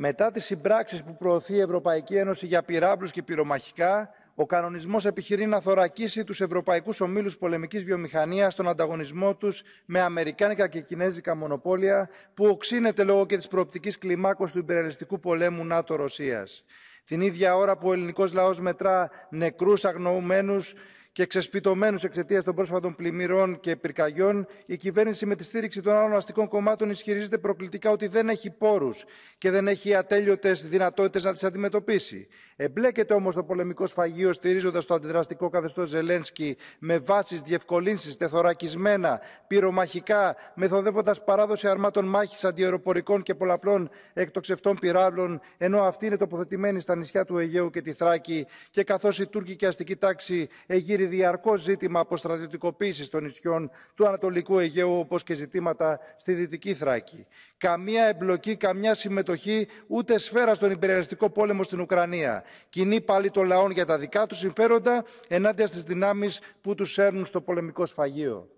Μετά τις συμπράξεις που προωθεί η Ευρωπαϊκή Ένωση για πυράβλους και πυρομαχικά, ο κανονισμός επιχειρεί να θωρακίσει τους ευρωπαϊκούς ομίλους πολεμικής βιομηχανίας στον ανταγωνισμό τους με αμερικάνικα και κινέζικα μονοπόλια, που οξύνεται λόγω και της προοπτικής κλιμάκωσης του υπερελιστικού πολέμου ΝΑΤΟ-Ρωσίας. Την ίδια ώρα που ο ελληνικός λαός μετρά νεκρούς αγνοούμενους, και ξεσπιτωμένους εξαιτίας των πρόσφατων πλημμυρών και πυρκαγιών, η κυβέρνηση με τη στήριξη των άλλων αστικών κομμάτων ισχυρίζεται προκλητικά ότι δεν έχει πόρους και δεν έχει ατέλειωτες δυνατότητες να τις αντιμετωπίσει. Εμπλέκεται όμως το πολεμικό σφαγείο στηρίζοντας το αντιδραστικό καθεστώς Ζελένσκι με βάσεις διευκολύνσεις, τεθωρακισμένα, πυρομαχικά, μεθοδεύοντας παράδοση αρμάτων μάχης αντιεροπορικών και πολλαπλών εκτοξευτών πυράβλων, ενώ αυτή είναι τοποθετημένη στα νησιά του Αιγαίου και τη Θράκη και καθώς η τουρκική αστική τάξη εγείρει διαρκώς ζήτημα αποστρατιωτικοποίησης των νησιών του Ανατολικού Αιγαίου, όπως και ζητήματα στη Δυτική Θράκη. Καμία εμπλοκή, καμιά συμμετοχή, ούτε σφαίρα στον υπεριαλιστικό πόλεμο στην Ουκρανία. Κοινή πάλι των λαών για τα δικά του συμφέροντα ενάντια στις δυνάμεις που τους έρνουν στο πολεμικό σφαγείο.